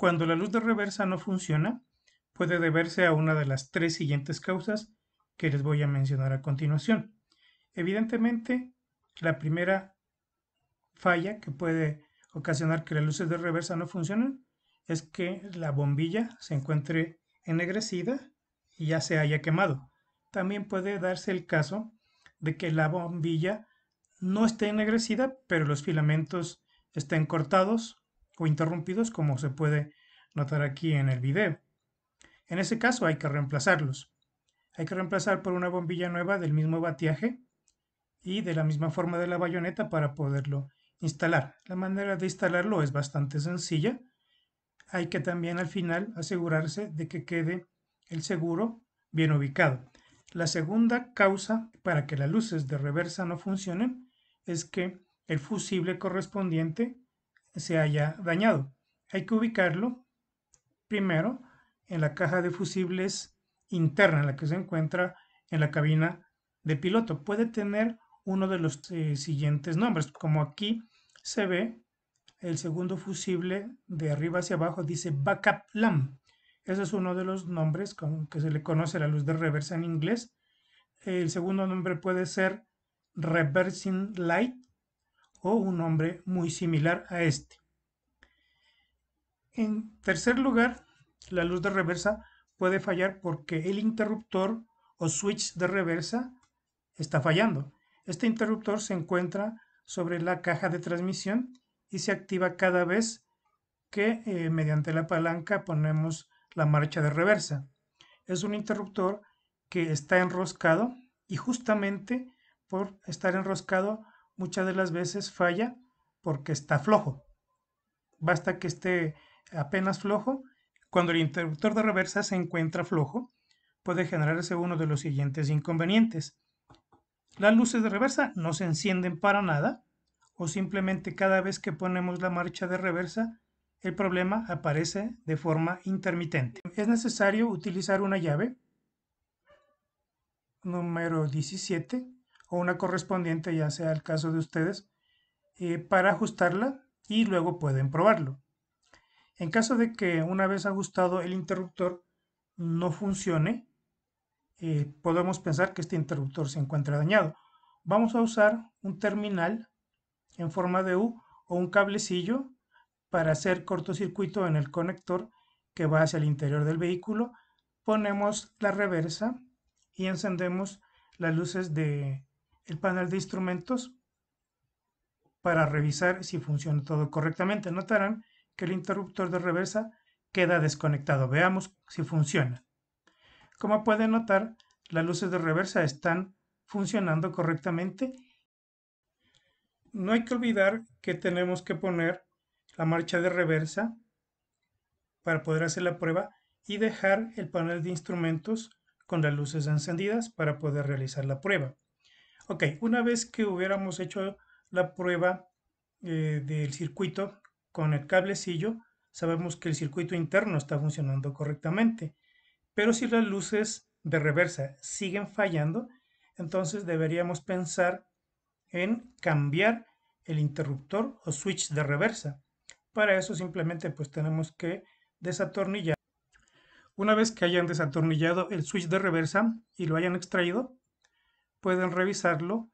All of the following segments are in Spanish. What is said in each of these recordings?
Cuando la luz de reversa no funciona, puede deberse a una de las tres siguientes causas que les voy a mencionar a continuación. Evidentemente, la primera falla que puede ocasionar que las luces de reversa no funcionen es que la bombilla se encuentre ennegrecida y ya se haya quemado. También puede darse el caso de que la bombilla no esté ennegrecida, pero los filamentos estén cortados o interrumpidos como se puede notar aquí en el video. En ese caso hay que reemplazarlos. Hay que reemplazar por una bombilla nueva del mismo batiaje y de la misma forma de la bayoneta para poderlo instalar. La manera de instalarlo es bastante sencilla. Hay que también al final asegurarse de que quede el seguro bien ubicado. La segunda causa para que las luces de reversa no funcionen es que el fusible correspondiente se haya dañado. Hay que ubicarlo primero en la caja de fusibles interna, en la que se encuentra en la cabina de piloto. Puede tener uno de los eh, siguientes nombres, como aquí se ve el segundo fusible de arriba hacia abajo dice Backup Lamp, Ese es uno de los nombres con que se le conoce la luz de reversa en inglés. El segundo nombre puede ser Reversing Light o un nombre muy similar a este. En tercer lugar, la luz de reversa puede fallar porque el interruptor o switch de reversa está fallando. Este interruptor se encuentra sobre la caja de transmisión y se activa cada vez que eh, mediante la palanca ponemos la marcha de reversa. Es un interruptor que está enroscado y justamente por estar enroscado muchas de las veces falla porque está flojo. Basta que esté apenas flojo. Cuando el interruptor de reversa se encuentra flojo, puede generarse uno de los siguientes inconvenientes. Las luces de reversa no se encienden para nada o simplemente cada vez que ponemos la marcha de reversa, el problema aparece de forma intermitente. Es necesario utilizar una llave número 17 o una correspondiente, ya sea el caso de ustedes, eh, para ajustarla y luego pueden probarlo. En caso de que una vez ajustado el interruptor no funcione, eh, podemos pensar que este interruptor se encuentra dañado. Vamos a usar un terminal en forma de U o un cablecillo para hacer cortocircuito en el conector que va hacia el interior del vehículo. Ponemos la reversa y encendemos las luces de el panel de instrumentos para revisar si funciona todo correctamente. Notarán que el interruptor de reversa queda desconectado. Veamos si funciona. Como pueden notar, las luces de reversa están funcionando correctamente. No hay que olvidar que tenemos que poner la marcha de reversa para poder hacer la prueba y dejar el panel de instrumentos con las luces encendidas para poder realizar la prueba. Ok, una vez que hubiéramos hecho la prueba eh, del circuito con el cablecillo, sabemos que el circuito interno está funcionando correctamente. Pero si las luces de reversa siguen fallando, entonces deberíamos pensar en cambiar el interruptor o switch de reversa. Para eso simplemente pues tenemos que desatornillar. Una vez que hayan desatornillado el switch de reversa y lo hayan extraído, pueden revisarlo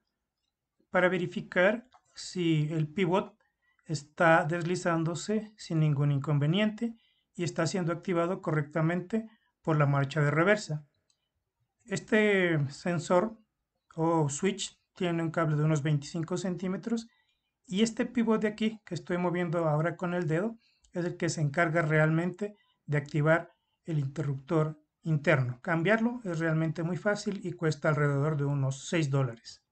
para verificar si el pivot está deslizándose sin ningún inconveniente y está siendo activado correctamente por la marcha de reversa. Este sensor o switch tiene un cable de unos 25 centímetros y este pivot de aquí que estoy moviendo ahora con el dedo es el que se encarga realmente de activar el interruptor interno. Cambiarlo es realmente muy fácil y cuesta alrededor de unos 6 dólares.